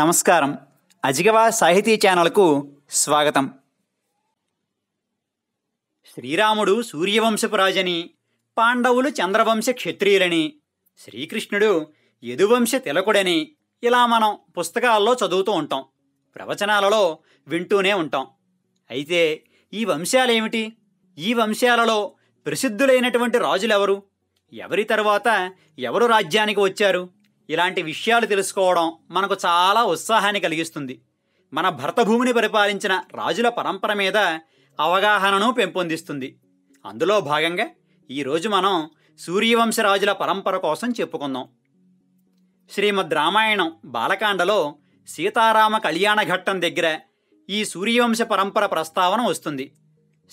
నమస్కారం అజిగవా సాహితీ ఛానల్కు స్వాగతం శ్రీరాముడు సూర్యవంశపు రాజని పాండవులు చంద్రవంశ క్షత్రియులని శ్రీకృష్ణుడు యదువంశ తిలకుడని ఇలా మనం పుస్తకాల్లో చదువుతూ ఉంటాం ప్రవచనాలలో వింటూనే ఉంటాం అయితే ఈ వంశాలేమిటి ఈ వంశాలలో ప్రసిద్ధులైనటువంటి రాజులెవరు ఎవరి తర్వాత ఎవరు రాజ్యానికి వచ్చారు ఇలాంటి విషయాలు తెలుసుకోవడం మనకు చాలా ఉత్సాహాన్ని కలిగిస్తుంది మన భరతభూమిని పరిపాలించిన రాజుల పరంపర మీద అవగాహనను పెంపొందిస్తుంది అందులో భాగంగా ఈరోజు మనం సూర్యవంశ రాజుల పరంపర కోసం చెప్పుకుందాం శ్రీమద్ రామాయణం బాలకాండలో సీతారామ కళ్యాణ ఘట్టం దగ్గర ఈ సూర్యవంశ పరంపర ప్రస్తావన వస్తుంది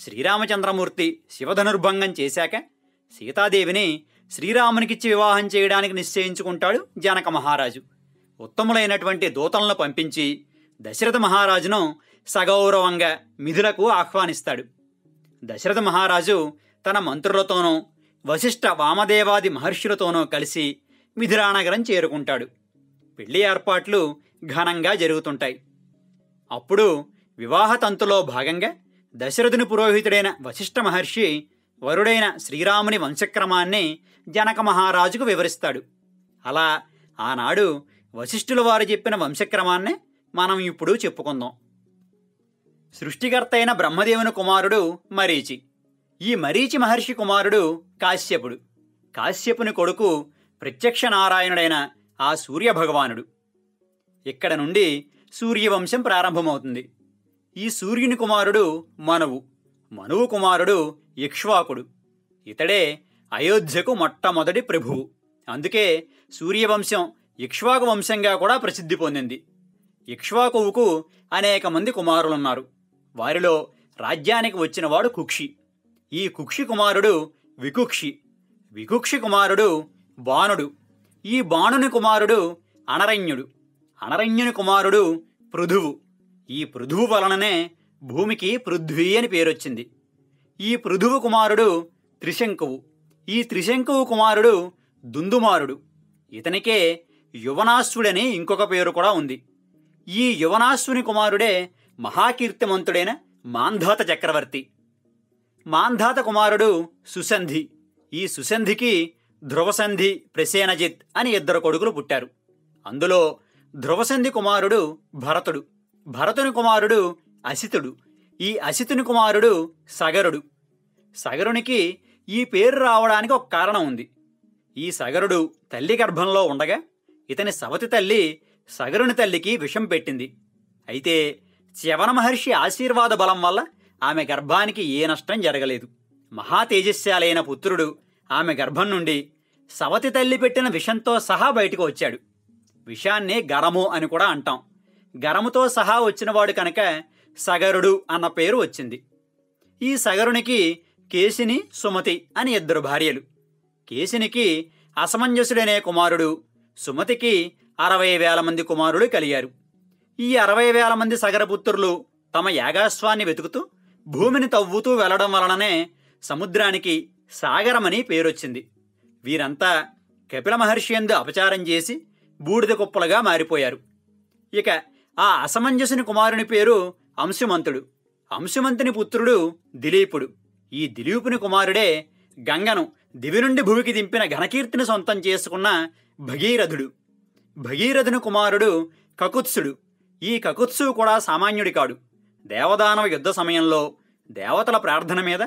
శ్రీరామచంద్రమూర్తి శివధనుర్భంగం చేశాక సీతాదేవిని శ్రీరామునికిచ్చి వివాహం చేయడానికి నిశ్చయించుకుంటాడు జనక మహారాజు ఉత్తములైనటువంటి దూతలను పంపించి దశరథ మహారాజును సగౌరవంగా మిథులకు ఆహ్వానిస్తాడు దశరథ మహారాజు తన మంత్రులతోనూ వశిష్ఠ వామదేవాది మహర్షులతోనూ కలిసి మిథురానగరం చేరుకుంటాడు పెళ్లి ఏర్పాట్లు ఘనంగా జరుగుతుంటాయి అప్పుడు వివాహతంతులో భాగంగా దశరథుని పురోహితుడైన వశిష్ఠ మహర్షి వరుడైన శ్రీరాముని వంశక్రమాన్ని జనక మహారాజుకు వివరిస్తాడు అలా ఆనాడు వశిష్ఠుల వారు చెప్పిన వంశక్రమాన్నే మనం ఇప్పుడు చెప్పుకుందాం సృష్టికర్త అయిన బ్రహ్మదేవుని కుమారుడు మరీచి ఈ మరీచి మహర్షి కుమారుడు కాశ్యపుడు కాశ్యపుని కొడుకు ప్రత్యక్ష నారాయణుడైన ఆ సూర్యభగవానుడు ఇక్కడ నుండి సూర్యవంశం ప్రారంభమవుతుంది ఈ సూర్యుని కుమారుడు మనవు మనువు కుమారుడు ఇక్ష్వాకుడు ఇతడే అయోధ్యకు మొట్టమొదటి ప్రభువు అందుకే సూర్యవంశం ఇక్ష్వాకు వంశంగా కూడా ప్రసిద్ధి పొందింది ఇక్ష్వాకువుకు అనేక మంది కుమారులున్నారు వారిలో రాజ్యానికి వచ్చినవాడు కుక్షి ఈ కుక్షి కుమారుడు వికుక్షి వికుక్షి కుమారుడు బాణుడు ఈ బాణుని కుమారుడు అనరణ్యుడు అనరణ్యుని కుమారుడు పృథువు ఈ పృథువు వలననే భూమికి పృథ్వీ అని పేరొచ్చింది ఈ పృథువు కుమారుడు త్రిశంకువు ఈ త్రిశంకువు కుమారుడు దుందుమారుడు ఇతనికే యువనాశ్వుడని ఇంకొక పేరు కూడా ఉంది ఈ యువనాశ్వుని కుమారుడే మహాకీర్తిమంతుడైన మాంధాత చక్రవర్తి మాంధాత కుమారుడు సుసంధి ఈ సుసంధికి ధ్రువసంధి ప్రసేనజిత్ అని ఇద్దరు కొడుకులు పుట్టారు అందులో ధ్రువసంధి కుమారుడు భరతుడు భరతుని కుమారుడు అసితుడు ఈ అసితుని కుమారుడు సగరుడు సగరునికి ఈ పేరు రావడానికి ఒక కారణం ఉంది ఈ సగరుడు తల్లి గర్భంలో ఉండగా ఇతని సవతి తల్లి సగరుని తల్లికి విషం పెట్టింది అయితే చ్యవన మహర్షి ఆశీర్వాద బలం వల్ల ఆమె గర్భానికి ఏ నష్టం జరగలేదు మహా పుత్రుడు ఆమె గర్భం నుండి సవతి తల్లి పెట్టిన విషంతో సహా బయటకు వచ్చాడు విషాన్నే గరము అని కూడా అంటాం గరముతో సహా వచ్చినవాడు కనుక సగరుడు అన్న పేరు వచ్చింది ఈ సగరునికి కేశిని సుమతి అని ఇద్దరు భార్యలు కేశినికి అసమంజసుడనే కుమారుడు సుమతికి అరవై వేల మంది కుమారుడు కలిగారు ఈ అరవై వేల మంది సగరపుత్రులు తమ యాగాశ్వాన్ని వెతుకుతూ భూమిని తవ్వుతూ వెళ్లడం వలననే సముద్రానికి సాగరమని పేరొచ్చింది వీరంతా కపిల మహర్షి ఎందు అపచారం చేసి బూడిద కుప్పలుగా మారిపోయారు ఇక ఆ అసమంజసుని కుమారుని పేరు అంశుమంతుడు అంశుమంతుని పుత్రుడు దిలీపుడు ఈ దిలీపుని కుమారుడే గంగను దివి నుండి భూమికి దింపిన ఘనకీర్తిని సొంతం చేసుకున్న భగీరథుడు భగీరథుని కుమారుడు కకుత్సుడు ఈ కకుత్సు కూడా సామాన్యుడి కాడు దేవదానవ యుద్ధ సమయంలో దేవతల ప్రార్థన మీద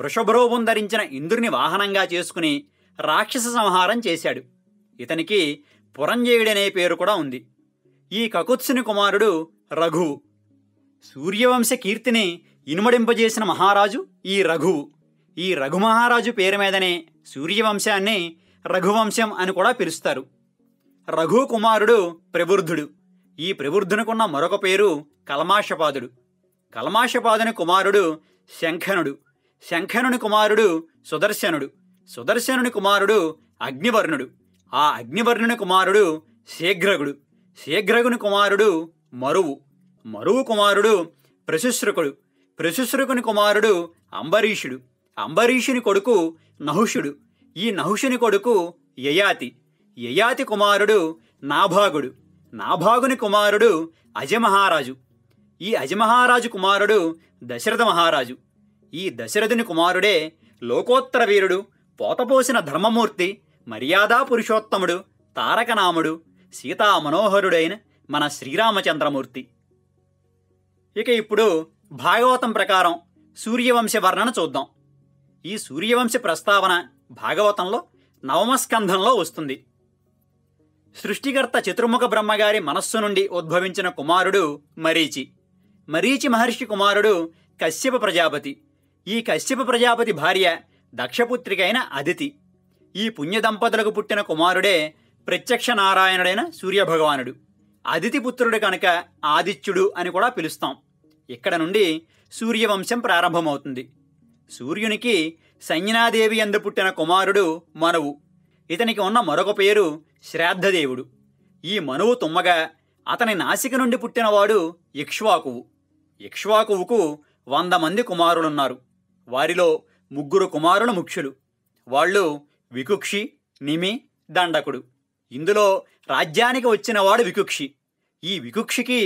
వృషభరూపం ధరించిన ఇంద్రుని వాహనంగా చేసుకుని రాక్షస సంహారం చేశాడు ఇతనికి పురంజేయుడనే పేరు కూడా ఉంది ఈ కకుత్సుని కుమారుడు రఘువు సూర్యవంశ కీర్తిని ఇనుమడింపజేసిన మహారాజు ఈ రఘువు ఈ రఘుమహారాజు పేరు మీదనే సూర్యవంశాన్ని రఘువంశం అని కూడా పిలుస్తారు రఘు కుమారుడు ప్రబుర్ధుడు ఈ ప్రబుర్ధునికున్న మరొక పేరు కల్మాషపాదుడు కల్మాషపాదుని కుమారుడు శంఖనుడు శంఖనుని కుమారుడు సుదర్శనుడు సుదర్శనుని కుమారుడు అగ్నివర్ణుడు ఆ అగ్నివర్ణుని కుమారుడు శీఘ్రగుడు శీఘ్రగుని కుమారుడు మరువు మరువు కుమారుడు ప్రశుశ్రకుడు ప్రశుశ్రకుని కుమారుడు అంబరీషుడు అంబరీషుని కొడుకు నహుషుడు ఈ నహుషుని కొడుకు యయాతి యయాతి కుమారుడు నాభాగుడు నాభాగుని కుమారుడు అజమహారాజు ఈ అజమహారాజు కుమారుడు దశరథ మహారాజు ఈ దశరథుని కుమారుడే లోకోత్తర వీరుడు పోతపోసిన ధర్మమూర్తి మర్యాదా పురుషోత్తముడు తారకనాముడు సీతామనోహరుడైన మన శ్రీరామచంద్రమూర్తి ఇక ఇప్పుడు భాగవతం ప్రకారం సూర్యవంశ వర్ణన చూద్దాం ఈ సూర్యవంశ ప్రస్తావన భాగవతంలో నవమస్కంధంలో వస్తుంది సృష్టికర్త చతుర్ముఖ బ్రహ్మగారి మనస్సు నుండి ఉద్భవించిన కుమారుడు మరీచి మరీచి మహర్షి కుమారుడు కశ్యప ప్రజాపతి ఈ కశ్యప ప్రజాపతి భార్య దక్షపుత్రికైన అదితి ఈ పుణ్య దంపతులకు పుట్టిన కుమారుడే ప్రత్యక్ష నారాయణుడైన సూర్యభగవానుడు అదితి పుత్రుడు కనుక ఆదిత్యుడు అని కూడా పిలుస్తాం ఇక్కడ నుండి సూర్యవంశం ప్రారంభమవుతుంది సూర్యునికి సంజనాదేవి అందు పుట్టిన కుమారుడు మనువు ఇతనికి ఉన్న మరొక పేరు శ్రాద్ధదేవుడు ఈ మనువు తుమ్మగా అతని నాసిక నుండి పుట్టినవాడు ఇక్ష్వాకువు ఇక్ష్వాకువుకు వంద మంది కుమారులున్నారు వారిలో ముగ్గురు కుమారులు ముఖ్యులు వాళ్ళు వికుక్షి నిమి దండకుడు ఇందులో రాజ్యానికి వచ్చినవాడు వికుక్షి ఈ వికుక్షికి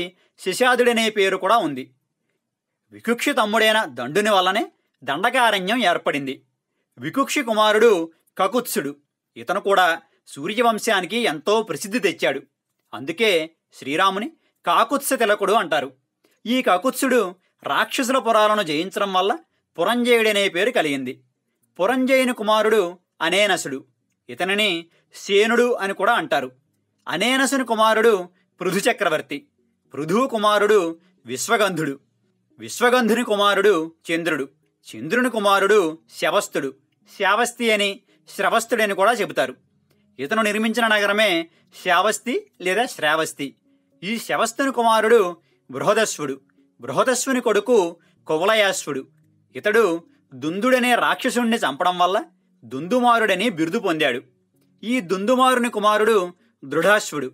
శిషాదుడనే పేరు కూడా ఉంది వికుక్షి తమ్ముడైన దండుని వల్లనే దండకారణ్యం ఏర్పడింది వికుక్షి కుమారుడు కకుత్సుడు ఇతను కూడా సూర్యవంశానికి ఎంతో ప్రసిద్ధి తెచ్చాడు అందుకే శ్రీరాముని కాకుత్స తిలకుడు అంటారు ఈ కాకుత్సుడు రాక్షసుల పురాలను జయించడం వల్ల పురంజయుడనే పేరు కలిగింది పురంజయుని కుమారుడు అనేనసుడు ఇతనిని సేనుడు అని కూడా అంటారు అనేనసుని కుమారుడు పృథు చక్రవర్తి పృథు కుమారుడు విశ్వగంధుడు విశ్వగంధుని కుమారుడు చంద్రుడు చంద్రుని కుమారుడు శవస్థుడు శావస్తి అని శ్రవస్థుడని కూడా చెబుతారు ఇతను నిర్మించిన నగరమే శావస్తి లేదా శ్రావస్తి ఈ శవస్థుని కుమారుడు బృహదశ్వుడు బృహదశ్వుని కొడుకు కువలయాశ్వుడు ఇతడు దుందుడనే రాక్షసుణ్ణి చంపడం వల్ల దుందుమారుడని బిరుదు పొందాడు ఈ దుందుమారుని కుమారుడు దృఢాశ్వుడు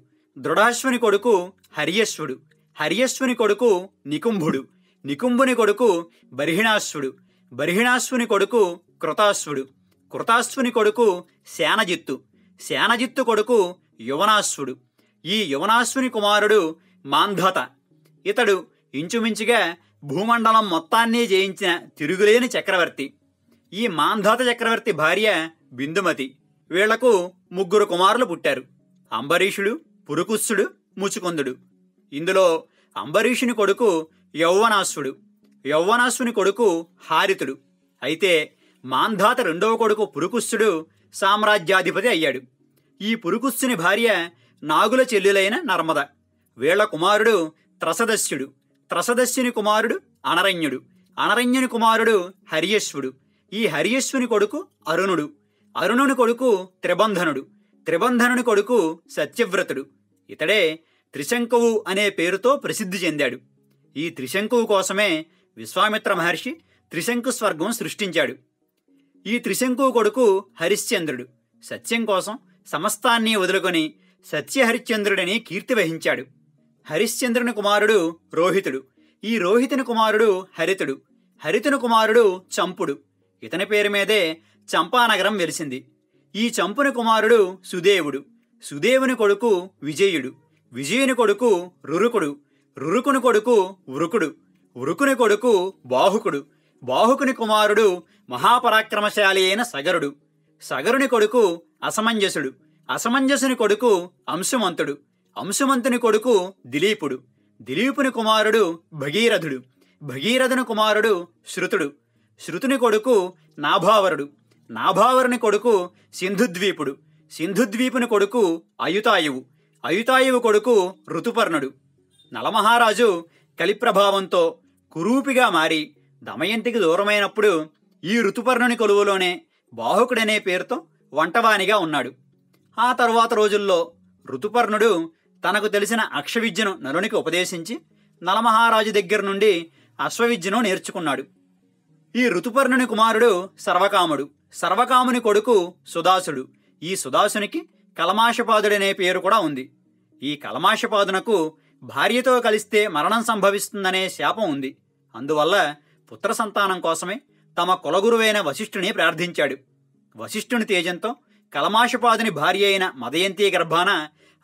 దృఢాశ్వుని కొడుకు హరియశ్వుడు హరియశ్వుని కొడుకు నికుంభుడు నికుంభుని కొడుకు బర్హిణాశ్వుడు బర్హిణాశ్వుని కొడుకు కృతాశ్వుడు కృతాశ్వుని కొడుకు శానజిత్తు శానజిత్తు కొడుకు యువనాశ్వుడు ఈ యువనాశ్వుని కుమారుడు మాంధత ఇతడు ఇంచుమించుగా భూమండలం మొత్తాన్ని జయించిన తిరుగులేని చక్రవర్తి ఈ మాంధాత చక్రవర్తి భార్య బిందుమతి వీళ్లకు ముగ్గురు కుమారులు పుట్టారు అంబరీషుడు పురుకుస్సుడు ముచుకొందుడు ఇందులో అంబరీషుని కొడుకు యౌవనాశ్వుడు యౌవనాశ్వుని కొడుకు హారితుడు అయితే మాంధాత రెండవ కొడుకు పురుకుస్సుడు సామ్రాజ్యాధిపతి అయ్యాడు ఈ పురుకుస్సుని భార్య నాగుల చెల్లులైన నర్మద వీళ్ల కుమారుడు త్రసదస్యుడు త్రసదస్యుని కుమారుడు అనరణ్యుడు అనరణ్యుని కుమారుడు హరియశ్వుడు ఈ హరియశ్వుని కొడుకు అరుణుడు అరుణుని కొడుకు త్రిబంధనుడు త్రిబంధనుని కొడుకు సత్యవ్రతుడు ఇతడే త్రిశంకవు అనే పేరుతో ప్రసిద్ధి చెందాడు ఈ త్రిశంకువు కోసమే విశ్వామిత్ర మహర్షి త్రిశంకు స్వర్గం సృష్టించాడు ఈ త్రిశంకు కొడుకు హరిశ్చంద్రుడు సత్యం కోసం సమస్తాన్ని వదులుకొని సత్యహరిశ్చంద్రుడని కీర్తి వహించాడు హరిశ్చంద్రుని కుమారుడు రోహితుడు ఈ రోహితుని కుమారుడు హరితుడు హరితుని కుమారుడు చంపుడు ఇతని పేరు మీదే చంపానగరం వెలిసింది ఈ చంపుని కుమారుడు సుదేవుడు సుదేవుని కొడుకు విజయుడు విజయుని కొడుకు రురుకుడు రురుకుని కొడుకు వృకుడు వృకుని కొడుకు బాహుకుడు బాహుకుని కుమారుడు మహాపరాక్రమశాలి అయిన సగరుడు సగరుని కొడుకు అసమంజసుడు అసమంజసుని కొడుకు అంశుమంతుడు అంశుమంతుని కొడుకు దిలీపుడు దిలీపుని కుమారుడు భగీరథుడు భగీరథుని కుమారుడు శృతుడు శృతుని కొడుకు నాభావరుడు నాభావరుని కొడుకు సింధుద్వీపుడు సింధుద్వీపుని కొడుకు అయుతాయువు అయుతాయువు కొడుకు ఋతుపర్ణుడు నలమహారాజు కలిప్రభావంతో కురూపిగా మారి దమయంతికి దూరమైనప్పుడు ఈ ఋతుపర్ణుని కొలువులోనే బాహుకుడనే పేరుతో వంటవానిగా ఉన్నాడు ఆ తరువాత రోజుల్లో ఋతుపర్ణుడు తనకు తెలిసిన అక్షవిద్యను నలునికి ఉపదేశించి నలమహారాజు దగ్గర నుండి అశ్వవిద్యను నేర్చుకున్నాడు ఈ ఋతుపర్ణుని కుమారుడు సర్వకాముడు సర్వకాముని కొడుకు సుదాసుడు ఈ సుదాసునికి కలమాషపాదుడనే పేరు కూడా ఉంది ఈ కలమాషపాదునకు భార్యతో కలిస్తే మరణం సంభవిస్తుందనే శాపం ఉంది అందువల్ల పుత్ర సంతానం కోసమే తమ కులగురువైన వశిష్ఠుని ప్రార్థించాడు వశిష్ఠుని తేజంతో కలమాషపాదుని భార్య అయిన మదయంతి గర్భాన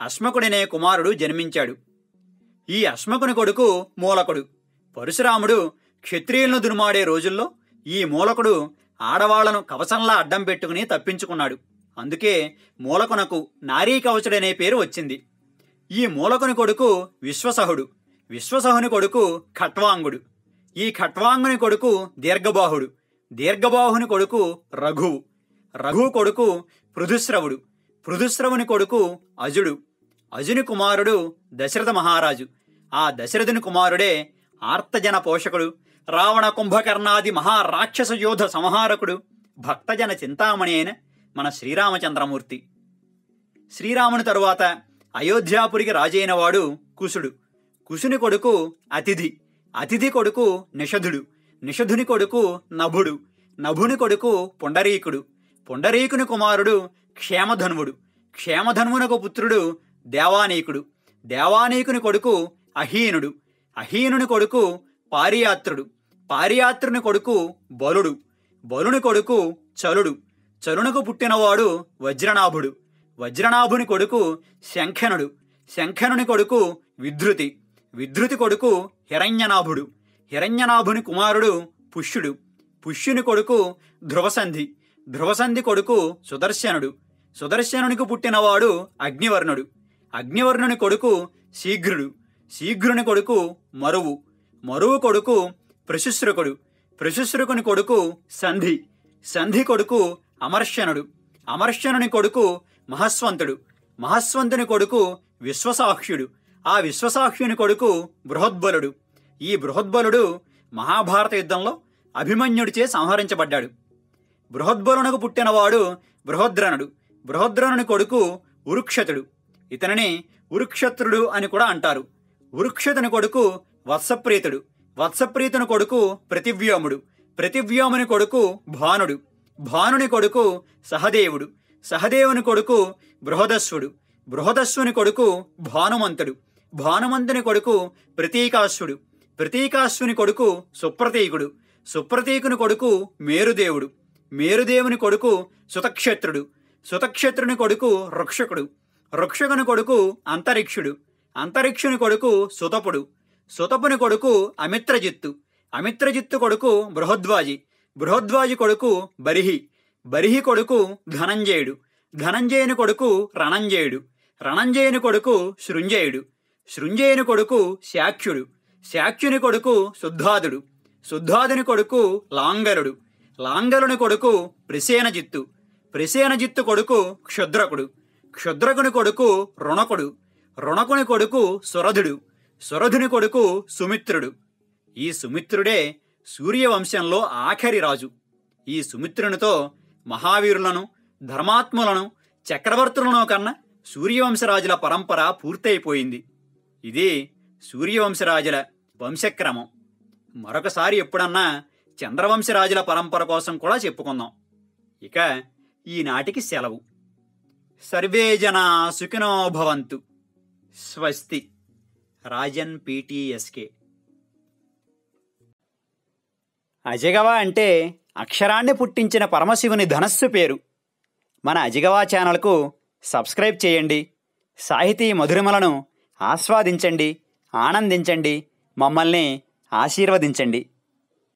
అశ్మకుడనే కుమారుడు జన్మించాడు ఈ అశ్మకుని కొడుకు మూలకుడు పరశురాముడు క్షత్రియులను దునుమాడే రోజుల్లో ఈ మూలకుడు ఆడవాళ్లను కవచంలా అడ్డం పెట్టుకుని తప్పించుకున్నాడు అందుకే మూలకునకు నారీ కవచుడనే పేరు వచ్చింది ఈ మూలకుని కొడుకు విశ్వసహుడు విశ్వసహుని కొడుకు ఖట్వాంగుడు ఈ ఖట్వాంగుని కొడుకు దీర్ఘబాహుడు దీర్ఘబాహుని కొడుకు రఘువు రఘు కొడుకు పృథుశ్రవుడు పృథుశ్రవుని కొడుకు అజుడు అజుని కుమారుడు దశరథ మహారాజు ఆ దశరథుని కుమారుడే ఆర్తజన పోషకుడు రావణ కుంభకర్ణాది మహారాక్షస యోధ సంహారకుడు భక్తజన చింతామణి అయిన మన శ్రీరామచంద్రమూర్తి శ్రీరాముని తరువాత అయోధ్యాపురికి రాజైన వాడు కుశుడు కుశుని కొడుకు అతిథి అతిథి కొడుకు నిషధుడు నిషధుని కొడుకు నభుడు నభుని కొడుకు పుండరీకుడు పుండరీకుని కుమారుడు క్షేమధనువుడు క్షేమధనువునకు పుత్రుడు దేవానీకుడు దేవానీకుని కొడుకు అహీనుడు అహీనుని కొడుకు పారియాత్రుడు పారియాత్రుని కొడుకు బలుడు బలుని కొడుకు చలుడు చలునకు పుట్టినవాడు వజ్రనాభుడు వజ్రనాభుని కొడుకు శంఖనుడు శంఖనుని కొడుకు విధృతి విధృతి కొడుకు హిరణ్యనాభుడు హిరణ్యనాభుని కుమారుడు పుష్యుడు పుష్యుని కొడుకు ధ్రువసంధి ధ్రువసంధి కొడుకు సుదర్శనుడు సుదర్శనునికి పుట్టినవాడు అగ్నివర్ణుడు అగ్నివర్ణుని కొడుకు శీఘ్రుడు శీఘ్రుని కొడుకు మరువు మరువు కొడుకు ప్రశుశ్రుకుడు ప్రశుశ్రుకుని కొడుకు సంధి సంధి కొడుకు అమర్శనుడు అమర్శనుని కొడుకు మహస్వంతుడు మహస్వంతుని కొడుకు విశ్వసాక్షుడు ఆ విశ్వసాక్షుని కొడుకు బృహద్బలుడు ఈ బృహద్బలుడు మహాభారత యుద్ధంలో అభిమన్యుడిచే సంహరించబడ్డాడు బృహద్బలునకు పుట్టినవాడు బృహద్రనుడు బృహద్రనుని కొడుకు ఉరుక్షతుడు ఇతనిని ఉరుక్షత్రుడు అని కూడా అంటారు ఉరుక్షతుని కొడుకు వత్సప్రీతుడు వత్సప్రీతుని కొడుకు ప్రతివ్యోముడు ప్రతివ్యోముని కొడుకు భానుడు భానుని కొడుకు సహదేవుడు సహదేవుని కొడుకు బృహదస్సుడు బృహదస్సుని కొడుకు భానుమంతుడు భానుమంతుని కొడుకు ప్రతీకాశ్వుడు ప్రతీకాశ్వుని కొడుకు సుప్రతీకుడు సుప్రతీకుని కొడుకు మేరుదేవుడు మేరుదేవుని కొడుకు సుతక్షేత్రుడు సుతక్షేత్రుని కొడుకు రుక్షకుడు రుక్షకుని కొడుకు అంతరిక్షుడు అంతరిక్షుని కొడుకు సుతపుడు సుతపుని కొడుకు అమిత్రజిత్తు అమిత్రజిత్తు కొడుకు బృహద్వాజి బృహద్వాజి కొడుకు బరిహి బరిహి కొడుకు ధనంజయుడు ధనంజయుని కొడుకు రణంజయుడు రణంజయుని కొడుకు శృంజయుడు శృంజయుని కొడుకు శాఖ్యుడు శాఖ్యుని కొడుకు శుద్ధాదుడు శుద్ధాదుని కొడుకు లాంగరుడు లాంగరుని కొడుకు ప్రసేనజిత్తు ప్రసేనజిత్తు కొడుకు క్షుద్రకుడు క్షుద్రకుని కొడుకు రుణకుడు రుణకుని కొడుకు సురధుడు సురధుని కొడుకు సుమిత్రుడు ఈ సుమిత్రుడే సూర్యవంశంలో ఆఖరి రాజు ఈ సుమిత్రునితో మహావీరులను ధర్మాత్ములను చక్రవర్తులను కన్నా సూర్యవంశరాజుల పరంపర పూర్తయిపోయింది ఇది సూర్యవంశరాజుల వంశక్రమం మరొకసారి ఎప్పుడన్నా చంద్రవంశరాజుల పరంపర కోసం కూడా చెప్పుకుందాం ఇక ఈనాటికి సెలవు సర్వే జనా స్వస్తి రాజన్ పీటీఎస్కే అజగవ అంటే అక్షరాన్ని పుట్టించిన పరమశివుని ధనస్సు పేరు మన అజిగవా ఛానల్కు సబ్స్క్రైబ్ చేయండి సాహితీ మధురిమలను ఆస్వాదించండి ఆనందించండి మమ్మల్ని ఆశీర్వదించండి